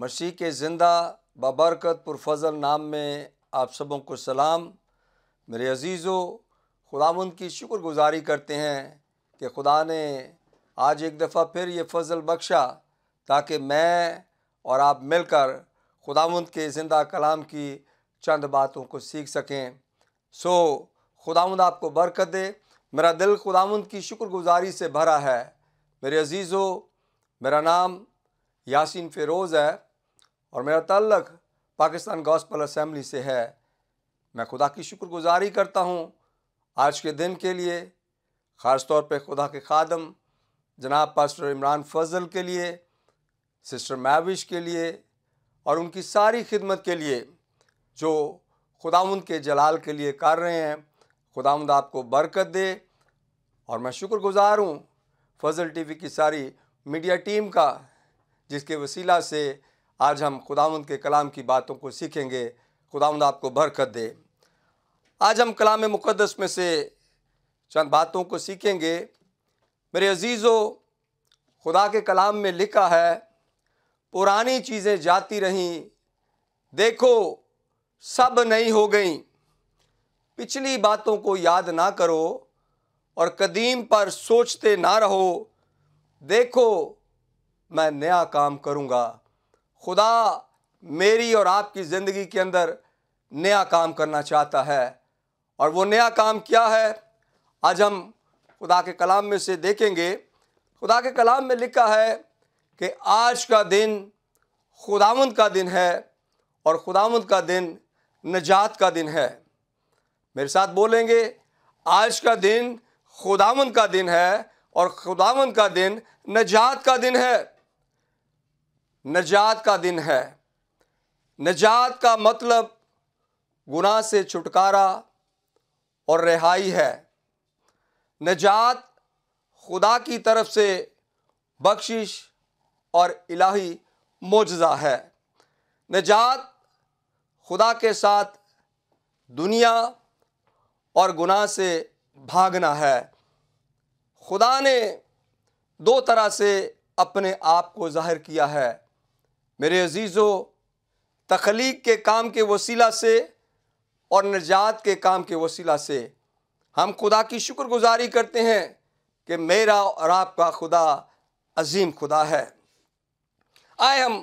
मसीह के ज़िंदा बाबरकत पुरफजल नाम में आप सबों को सलाम मेरे अजीज़ों खुदावन की शुक्रगुजारी करते हैं कि खुदा ने आज एक दफ़ा फिर ये फजल बख्शा ताकि मैं और आप मिलकर खुदावंद के ज़िंदा कलाम की चंद बातों को सीख सकें सो खुदावंद आपको बरकत दे मेरा दिल खुदावंद की शुक्रगुजारी से भरा है मेरे अजीज़ों मेरा नाम यासिन फ़िरोज़ है और मेरा तल्लक पाकिस्तान गॉस्पल असम्बली से है मैं खुदा की शुक्रगुजारी करता हूँ आज के दिन के लिए ख़ास तौर पे खुदा के खादम जनाब पास्टर इमरान फजल के लिए सिस्टर मैविश के लिए और उनकी सारी खिदमत के लिए जो खुदावंद के जलाल के लिए कर रहे हैं खुदावंद आपको बरकत दे और मैं शुक्रगुजार हूँ फजल टीवी की सारी मीडिया टीम का जिसके वसीला से आज हम खुदावंद के कलाम की बातों को सीखेंगे खुदावंद आपको बरकत दे आज हम कलाम मुक़दस में से चंद बातों को सीखेंगे मेरे अजीज़ों खुदा के कलाम में लिखा है पुरानी चीज़ें जाती रहीं देखो सब नई हो गई पिछली बातों को याद ना करो और कदीम पर सोचते ना रहो देखो मैं नया काम करूँगा खुदा मेरी और आपकी ज़िंदगी के अंदर नया काम करना चाहता है और वो नया काम क्या है आज हम खुदा के कलाम में से देखेंगे खुदा के कलाम में लिखा है कि आज का दिन खुदावंद का दिन है और खुदावंद का दिन नजात का दिन है मेरे साथ बोलेंगे आज का दिन खुदावंद का दिन है और खुदावंद का दिन नजात का दिन है नजात का दिन है नजात का मतलब गुनाह से छुटकारा और रिहाई है नजात खुदा की तरफ से बख्शिश और इलाही मुजजा है नजात खुदा के साथ दुनिया और गुनाह से भागना है खुदा ने दो तरह से अपने आप को जाहिर किया है मेरे अजीजों तख्लीक के काम के वसीला से और निजात के काम के वसीला से हम खुदा की शुक्रगुजारी करते हैं कि मेरा और आपका खुदा अजीम खुदा है आए हम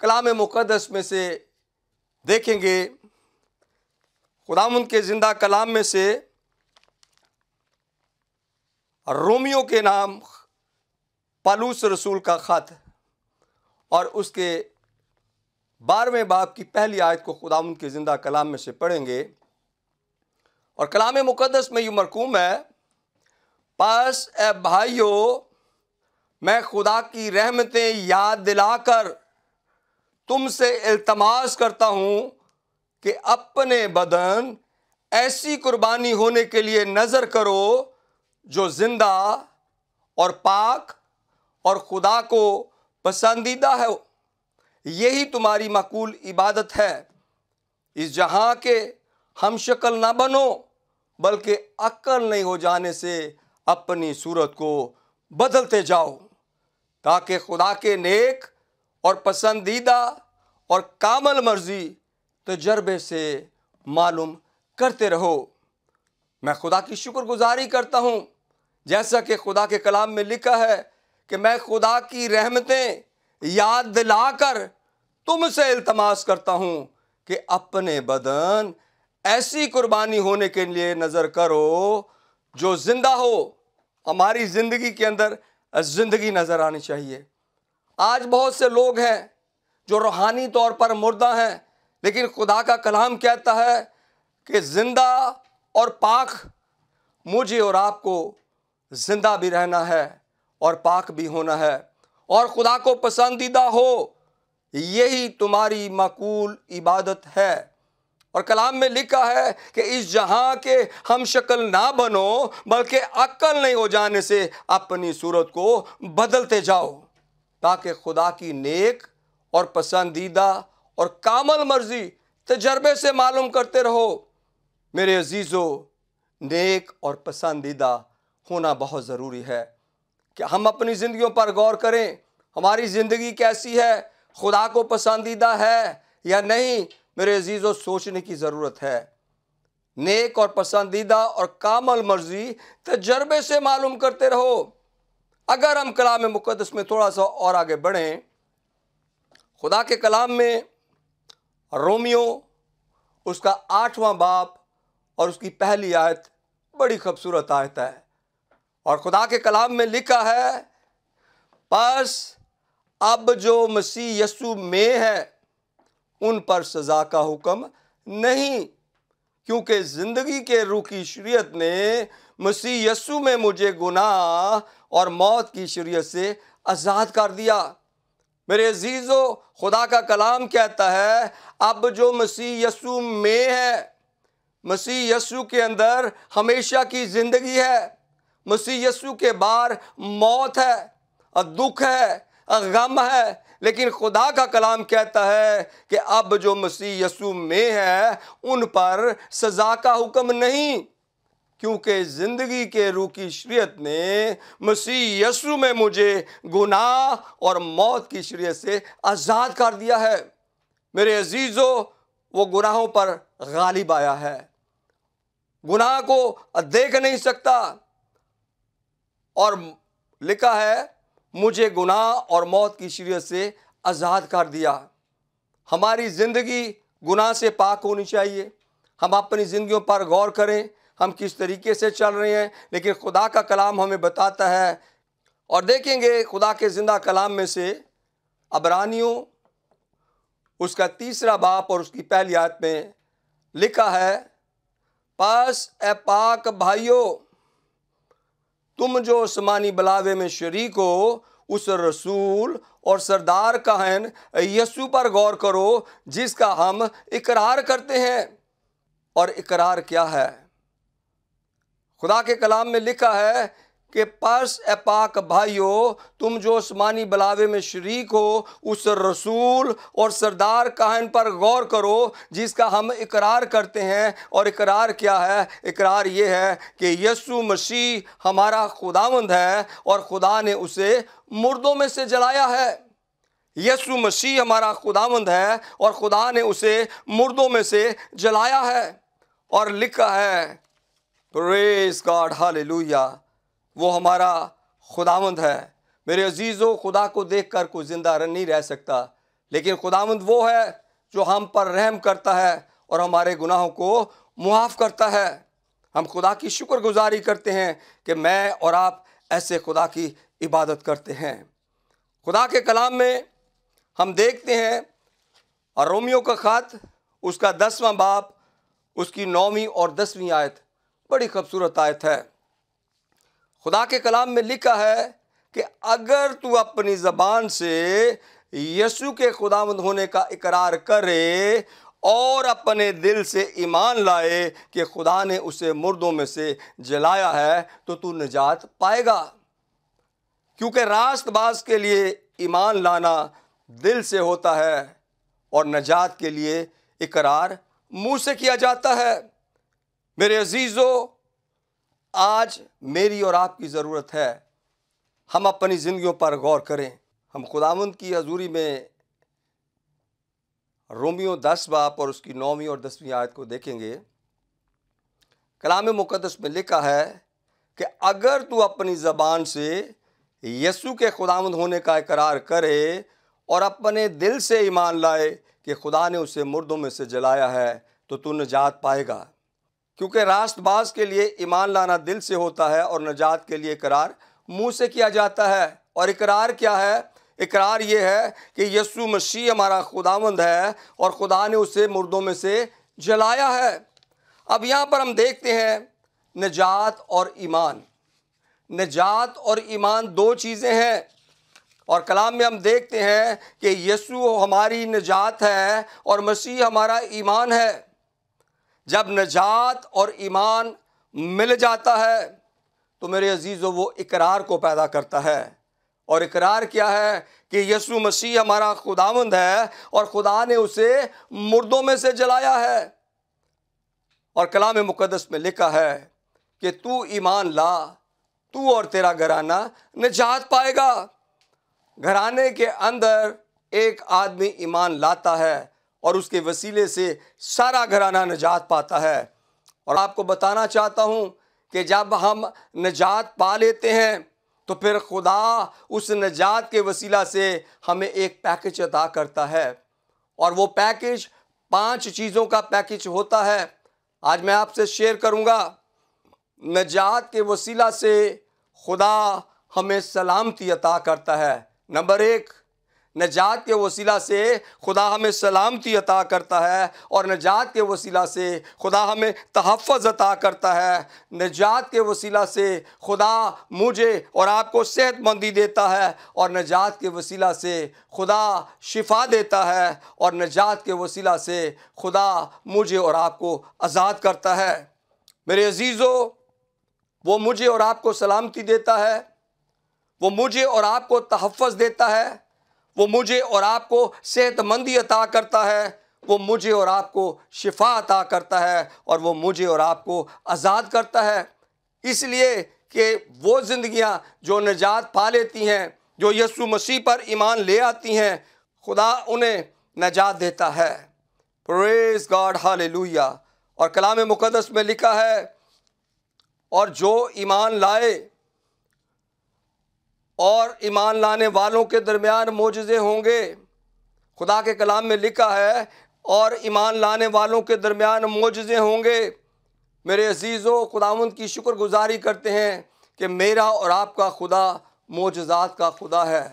कलाम मुक़दस में से देखेंगे खुदा के ज़िंदा कलाम में से रोमियो के नाम पालूस रसूल का ख़त और उसके बारहवें बाप की पहली आयत को खुदा उनके ज़िंदा कलाम में से पढ़ेंगे और कलाम मुकदस में यू मरकूम है पास ए भाइयों मैं खुदा की रहमतें याद दिलाकर तुमसे इल्तमास करता हूँ कि अपने बदन ऐसी कुर्बानी होने के लिए नज़र करो जो ज़िंदा और पाक और खुदा को पसंदीदा है यही तुम्हारी मकूल इबादत है इस जहाँ के हम शक्ल ना बनो बल्कि अक्ल नहीं हो जाने से अपनी सूरत को बदलते जाओ ताकि खुदा के नेक और पसंदीदा और कामल मर्जी तजर्बे से मालूम करते रहो मैं खुदा की शुक्रगुजारी करता हूँ जैसा कि खुदा के कलाम में लिखा है कि मैं खुदा की रहमतें याद दिलाकर तुमसे इल्तमास करता हूँ कि अपने बदन ऐसी कुर्बानी होने के लिए नज़र करो जो ज़िंदा हो हमारी ज़िंदगी के अंदर ज़िंदगी नज़र आनी चाहिए आज बहुत से लोग हैं जो रूहानी तौर पर मुर्दा हैं लेकिन खुदा का कलाम कहता है कि ज़िंदा और पाक मुझे और आपको ज़िंदा भी रहना है और पाक भी होना है और खुदा को पसंदीदा हो यही तुम्हारी मकूल इबादत है और कलाम में लिखा है कि इस जहां के हम शक्ल ना बनो बल्कि अक्ल नहीं हो जाने से अपनी सूरत को बदलते जाओ ताकि खुदा की नेक और पसंदीदा और कामल मर्जी तजर्बे से मालूम करते रहो मेरे अजीज़ों नेक और पसंदीदा होना बहुत ज़रूरी है कि हम अपनी ज़िंदगियों पर गौर करें हमारी ज़िंदगी कैसी है खुदा को पसंदीदा है या नहीं मेरे अजीज़ों सोचने की ज़रूरत है नेक और पसंदीदा और कामल मर्जी तजर्बे से मालूम करते रहो अगर हम कलाम मुकदस में थोड़ा सा और आगे बढ़ें खुदा के कलाम में रोमियो उसका आठवां बाप और उसकी पहली आयत बड़ी खूबसूरत आयत है और खुदा के कलाम में लिखा है बस अब जो मसीह यसु में है उन पर सज़ा का हुक्म नहीं क्योंकि ज़िंदगी के रूखी की शरीयत ने मसीह यसु में मुझे गुनाह और मौत की शरीयत से आज़ाद कर दिया मेरे अजीज़ो खुदा का कलाम कहता है अब जो मसीह यसु में है मसीह यसु के अंदर हमेशा की ज़िंदगी है मसीह यसु के बार मौत है दुख है गम है लेकिन खुदा का कलाम कहता है कि अब जो मसीह यसु में है उन पर सजा का हुक्म नहीं क्योंकि ज़िंदगी के रू की शरीयत ने मसीह यसु में मुझे गुनाह और मौत की शरीयत से आज़ाद कर दिया है मेरे अजीज़ों वो गुनाहों पर गालिब आया है गुनाह को देख नहीं सकता और लिखा है मुझे गुनाह और मौत की शरीय से आज़ाद कर दिया हमारी ज़िंदगी गुनाह से पाक होनी चाहिए हम अपनी ज़िंदगियों पर गौर करें हम किस तरीके से चल रहे हैं लेकिन खुदा का कलाम हमें बताता है और देखेंगे खुदा के ज़िंदा कलाम में से अबरानियों उसका तीसरा बाप और उसकी पहली आयत में लिखा है पास ए पाक भाइयों तुम जो उस्मानी बलावे में शरीक हो उस रसूल और सरदार कहन यसु पर गौर करो जिसका हम इकरार करते हैं और इकरार क्या है खुदा के कलाम में लिखा है के पर्स ए पाक भाइयो तुम जो उस्मानी बलावे में शरीक हो उस रसूल और सरदार कहन पर गौर करो जिसका हम इकरार करते हैं और इकरार क्या है इकरार ये है कि यसु मसीह हमारा खुदावंद है और खुदा ने उसे मुर्दों में से जलाया है यसु मसीह हमारा खुदावंद है और खुदा ने उसे मुर्दों में से जलाया है और लिखा है प्रेस गॉड वो हमारा खुदामंद है मेरे अजीज़ों खुदा को देख कर कोई ज़िंदा नहीं रह सकता लेकिन खुदावंद वो है जो हम पर रहम करता है और हमारे गुनाहों को मुआफ़ करता है हम खुदा की शुक्रगुजारी करते हैं कि मैं और आप ऐसे खुदा की इबादत करते हैं खुदा के कलाम में हम देखते हैं और रोमियो का ख़त उसका दसवां बाप उसकी नौवीं और दसवीं आयत बड़ी खूबसूरत आयत है खुदा के कलाम में लिखा है कि अगर तू अपनी ज़बान से यीशु के खुदावंद होने का इकरार करे और अपने दिल से ईमान लाए कि खुदा ने उसे मुर्दों में से जलाया है तो तू निजात पाएगा क्योंकि रास्तबाज के लिए ईमान लाना दिल से होता है और नजात के लिए इकरार मुंह से किया जाता है मेरे अजीज़ों आज मेरी और आपकी ज़रूरत है हम अपनी ज़िंदगियों पर गौर करें हम खुदावंद की हजूरी में रोमियो दस बाप और उसकी नौवीं और दसवीं आयत को देखेंगे कलाम मुकदस में लिखा है कि अगर तू अपनी ज़बान से यसु के खुदावंद होने का इकरार करे और अपने दिल से ईमान लाए कि खुदा ने उसे मुर्दों में से जलाया है तो तू निजात पाएगा क्योंकि राष्ट्रबाज के लिए ईमान लाना दिल से होता है और नजात के लिए इकरार मुंह से किया जाता है और इकरार क्या है इकरार ये है कि यसु मसीह हमारा खुदावंद है और खुदा ने उसे मुर्दों में से जलाया है अब यहाँ पर हम देखते हैं नजात और ईमान नजात और ईमान दो चीज़ें हैं और कलाम में हम देखते हैं कि यसु हमारी नजात है और मसीह हमारा ईमान है जब नजात और ईमान मिल जाता है तो मेरे अजीज़ों वो इकरार को पैदा करता है और इकरार क्या है कि यसु मसीह हमारा खुदावंद है और खुदा ने उसे मुर्दों में से जलाया है और कलाम मुकदस में लिखा है कि तू ईमान ला तू और तेरा घराना निजात पाएगा घराने के अंदर एक आदमी ईमान लाता है और उसके वसीले से सारा घराना नजात पाता है और आपको बताना चाहता हूँ कि जब हम नजात पा लेते हैं तो फिर खुदा उस नजात के वसीला से हमें एक पैकेज अदा करता है और वो पैकेज पांच चीज़ों का पैकेज होता है आज मैं आपसे शेयर करूँगा नजात के वसीला से खुदा हमें सलामती अता करता है नंबर एक नजात के वसीला से खुदा हमें सलामती अता करता है और नजात के वसीला से खुदा हमें तहफ़ अता करता है नजात के वसीला से खुदा मुझे और आपको सेहतमंदी देता है और नजात के वसीला से खुदा शिफा देता है और नजात के वसीला से खुदा मुझे और आपको आज़ाद करता है मेरे अजीज़ो वो मुझे और आपको सलामती देता है वो मुझे और आपको तहफ़ देता है वो मुझे और आपको सेहतमंदी अता करता है वो मुझे और आपको शिफा अता करता है और वो मुझे और आपको आज़ाद करता है इसलिए कि वो ज़िंदियाँ जो निजात पा लेती हैं जो यसु मसीह पर ईमान ले आती हैं खुदा उन्हें नजात देता है प्रेस गॉड हालेलुया और कलाम मुकदस में लिखा है और जो ईमान लाए और ईमान लाने वालों के दरमियान मोजे होंगे खुदा के कलाम में लिखा है और ईमान लाने वालों के दरमियान मोजे होंगे मेरे अजीज़ों खुदावंद की शुक्रगुजारी करते हैं कि मेरा और आपका खुदा मोजात का खुदा है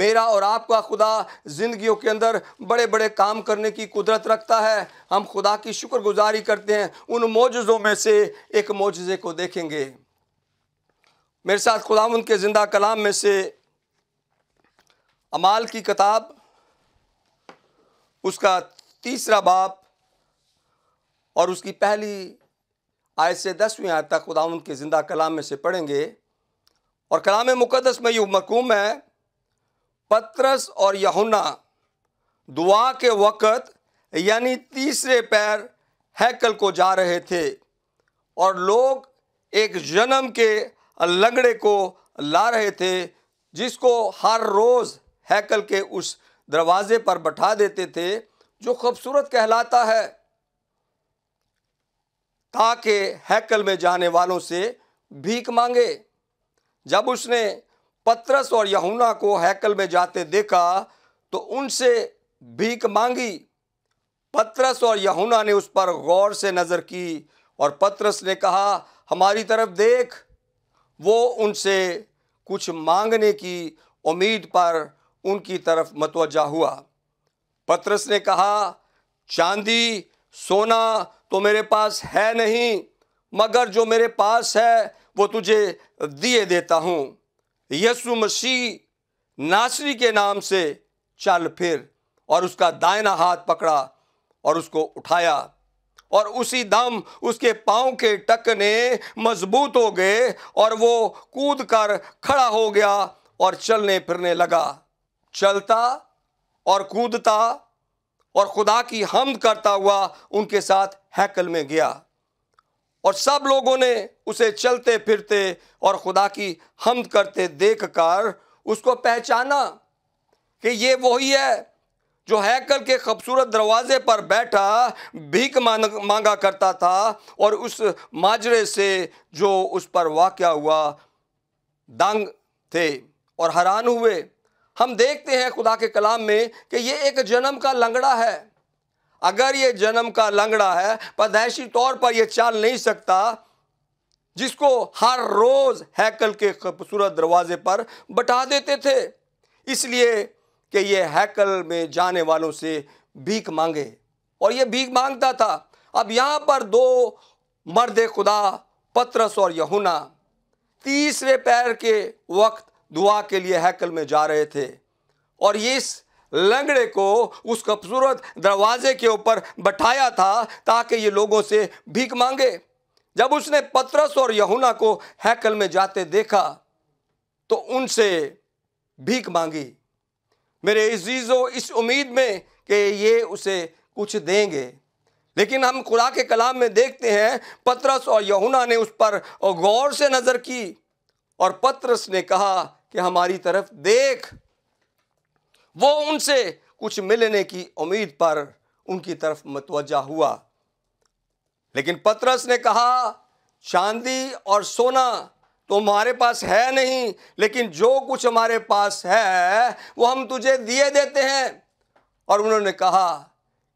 मेरा और आपका खुदा ज़िंदगियों के अंदर बड़े बड़े काम करने की कुदरत रखता है हम खुदा की शुक्रगुजारी करते हैं उन मोजों में से एक मोजे को देखेंगे मेरे साथ खुदाम उनके ज़िंदा कलाम में से अमाल की किताब उसका तीसरा बाप और उसकी पहली आय से दसवीं आय तक खुदा उनके ज़िंदा कलाम में से पढ़ेंगे और कलाम मुकदस में यू मकूम है पत्रस और यहुना दुआ के वक़्त यानी तीसरे पैर हैकल को जा रहे थे और लोग एक जन्म के लंगड़े को ला रहे थे जिसको हर रोज़ हैकल के उस दरवाज़े पर बैठा देते थे जो खूबसूरत कहलाता है ताकि हैकल में जाने वालों से भीख मांगे जब उसने पत्रस और यहूना को हैकल में जाते देखा तो उनसे भीख मांगी पत्रस और यहूना ने उस पर गौर से नज़र की और पत्रस ने कहा हमारी तरफ देख वो उनसे कुछ मांगने की उम्मीद पर उनकी तरफ मतवजा हुआ पत्रस ने कहा चांदी सोना तो मेरे पास है नहीं मगर जो मेरे पास है वो तुझे दिए देता हूँ यसु मसीह नासरी के नाम से चल फिर और उसका दायना हाथ पकड़ा और उसको उठाया और उसी दम उसके पाँव के टकने मजबूत हो गए और वो कूद कर खड़ा हो गया और चलने फिरने लगा चलता और कूदता और खुदा की हमद करता हुआ उनके साथ हैकल में गया और सब लोगों ने उसे चलते फिरते और खुदा की हमद करते देख कर उसको पहचाना कि ये वही है जो हैकल के खूबसूरत दरवाजे पर बैठा भीख मांगा करता था और उस माजरे से जो उस पर वाक़ हुआ दंग थे और हैरान हुए हम देखते हैं खुदा के कलाम में कि ये एक जन्म का लंगड़ा है अगर ये जन्म का लंगड़ा है पैदाइशी तौर पर यह चाल नहीं सकता जिसको हर रोज़ हैकल के खूबसूरत दरवाजे पर बटा देते थे इसलिए कि ये हैकल में जाने वालों से भीख मांगे और ये भीख मांगता था अब यहाँ पर दो मर्द खुदा पत्रस और यहुना तीसरे पैर के वक्त दुआ के लिए हैकल में जा रहे थे और ये इस लंगड़े को उस खूबसूरत दरवाजे के ऊपर बैठाया था ताकि ये लोगों से भीख मांगे जब उसने पत्रस और यहुना को हैकल में जाते देखा तो उनसे भीख मांगी मेरे अजीज़ो इस उम्मीद में कि ये उसे कुछ देंगे लेकिन हम खुदा के कलाम में देखते हैं पत्रस और यहुना ने उस पर गौर से नज़र की और पत्रस ने कहा कि हमारी तरफ देख वो उनसे कुछ मिलने की उम्मीद पर उनकी तरफ मतवजा हुआ लेकिन पत्रस ने कहा चांदी और सोना तो हमारे पास है नहीं लेकिन जो कुछ हमारे पास है वो हम तुझे दिए देते हैं और उन्होंने कहा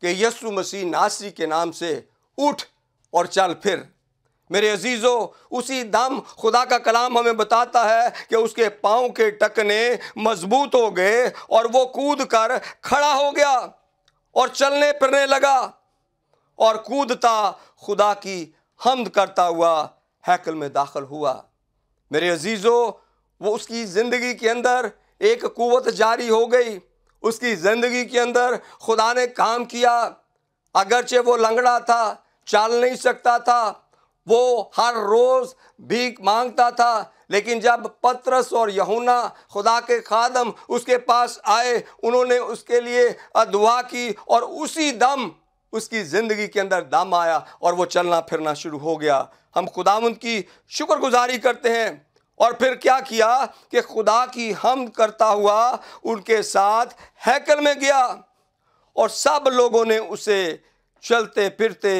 कि यसु मसीह नासरी के नाम से उठ और चल फिर मेरे अजीज़ो उसी दम खुदा का कलाम हमें बताता है कि उसके पाँव के टकने मजबूत हो गए और वो कूद कर खड़ा हो गया और चलने फिरने लगा और कूदता खुदा की हमद करता हुआ हैकल में दाखिल हुआ मेरे अजीज़ों वो उसकी ज़िंदगी के अंदर एक क़ुत जारी हो गई उसकी ज़िंदगी के अंदर खुदा ने काम किया अगरचे वो लंगड़ा था चाल नहीं सकता था वो हर रोज़ भीख मांगता था लेकिन जब पत्रस और यहूना खुदा के खादम उसके पास आए उन्होंने उसके लिए दुआ की और उसी दम उसकी ज़िंदगी के अंदर दम आया और वो चलना फिरना शुरू हो गया हम खुदावंद की शुक्रगुजारी करते हैं और फिर क्या किया कि खुदा की हम करता हुआ उनके साथ हैकल में गया और सब लोगों ने उसे चलते फिरते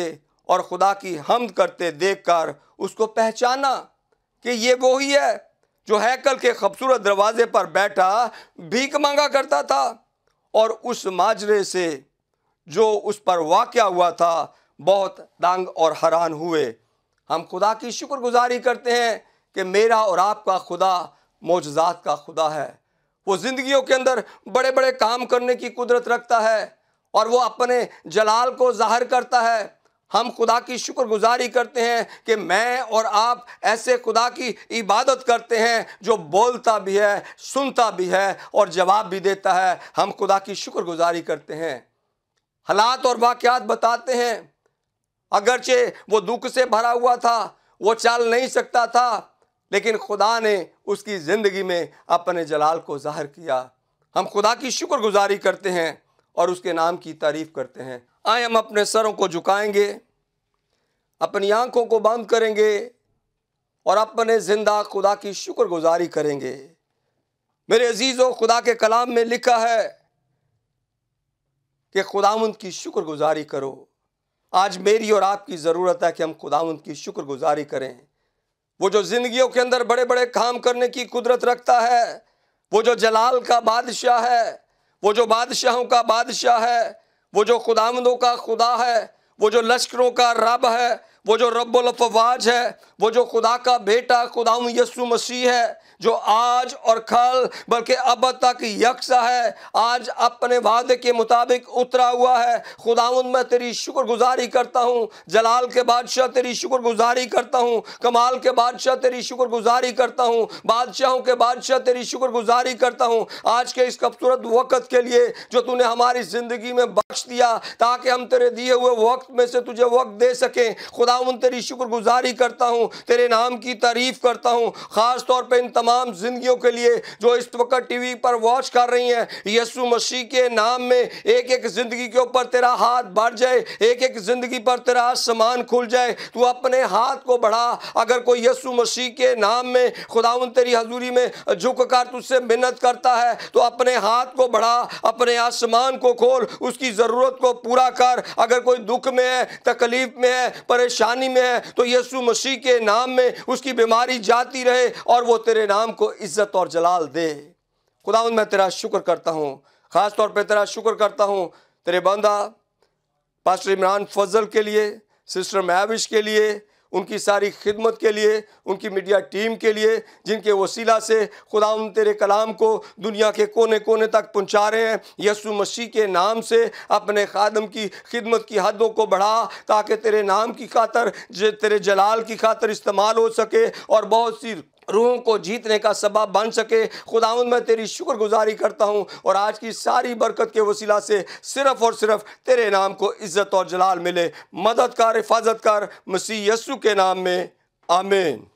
और खुदा की हमद करते देखकर उसको पहचाना कि ये वो ही है जो हैकल के खूबसूरत दरवाजे पर बैठा भीख मांगा करता था और उस माजरे से जो उस पर वाक़ हुआ था बहुत दंग और हैरान हुए हम खुदा की शुक्रगुजारी करते हैं कि मेरा और आपका खुदा मोजात का खुदा है वो ज़िंदगियों के अंदर बड़े बड़े काम करने की कुदरत रखता है और वो अपने जलाल को ज़ाहिर करता है हम खुदा की शुक्रगुजारी करते हैं कि मैं और आप ऐसे खुदा की इबादत करते हैं जो बोलता भी है सुनता भी है और जवाब भी देता है हम खुदा की शुक्रगुजारी करते हैं हालात और वाक़ात बताते हैं अगरचे वो दुख से भरा हुआ था वो चल नहीं सकता था लेकिन खुदा ने उसकी ज़िंदगी में अपने जलाल को ज़ाहिर किया हम खुदा की शुक्रगुजारी करते हैं और उसके नाम की तारीफ़ करते हैं आए हम अपने सरों को झुकाएंगे अपनी आंखों को बंद करेंगे और अपने ज़िंदा खुदा की शुक्रगुजारी करेंगे मेरे अजीज़ों खुदा के कलाम में लिखा है कि खुदावंद की शुक्रगुजारी करो आज मेरी और आपकी ज़रूरत है कि हम खुदावंद की शुक्रगुजारी करें वो जो जिंदगियों के अंदर बड़े बड़े काम करने की कुदरत रखता है वो जो जलाल का बादशाह है वो जो बादशाहों का बादशाह है वो जो खुदामदों का खुदा है वो जो लश्करों का रब है वो जो रब्बुल अफवाज है वो जो खुदा का बेटा खुदा यसु मसीह है जो आज और कल बल्कि अब तक यकसा है आज अपने वादे के मुताबिक उतरा हुआ है खुदाउन मैं तेरी शुक्रगुजारी करता हूँ जलाल के बादशाह तेरी शुक्रगुजारी करता हूँ कमाल के बादशाह तेरी शुक्रगुजारी करता हूँ बादशाहों के बादशाह तेरी शुक्रगुजारी करता हूँ आज के इस खूबसूरत वक्त के लिए जो तूने हमारी ज़िंदगी में बख्श दिया ताकि हम तेरे दिए हुए वक्त में से तुझे वक्त दे सकें खुदा खुदावन तेरी शुक्रगुजारी करता हूँ तेरे नाम की तारीफ़ करता हूँ ख़ास तौर पर इन तमाम ज़िंदगियों के लिए जो इस वक्त टी वी पर वॉच कर रही हैं यसु मसीह के नाम में एक एक ज़िंदगी के ऊपर तेरा हाथ बढ़ जाए एक एक ज़िंदगी पर तेरा आसमान खुल जाए तू अपने हाथ को बढ़ा अगर कोई यसु मसीह के नाम में खुदावन तेरी हजूरी में झुक कर तुझसे मिन्नत करता है तो अपने हाथ को बढ़ा अपने आसमान को खोल उसकी ज़रूरत को पूरा कर अगर कोई दुख में है तकलीफ़ में है परेशान परेशानी में है तो यीशु मसीह के नाम में उसकी बीमारी जाती रहे और वो तेरे नाम को इज्जत और जलाल दे खुदा मैं तेरा शुक्र करता हूँ ख़ास तौर पर तेरा शुक्र करता हूँ तेरे बंदा पास्टर इमरान फजल के लिए सिस्टर महविश के लिए उनकी सारी खिदमत के लिए उनकी मीडिया टीम के लिए जिनके वसीला से खुदा तेरे कलाम को दुनिया के कोने कोने तक पहुँचा रहे हैं यसु मसीह के नाम से अपने खादम की खिदमत की हदों को बढ़ा ताकि तेरे नाम की खातर तेरे जलाल की खातर इस्तेमाल हो सके और बहुत सी रूहों को जीतने का सबब बन सके खुदाउन मैं तेरी शुक्रगुजारी करता हूँ और आज की सारी बरकत के वसीला से सिर्फ़ और सिर्फ तेरे नाम को इज़्ज़त और जलाल मिले मदद कर हिफाजत कर मसीह यसु के नाम में आमेन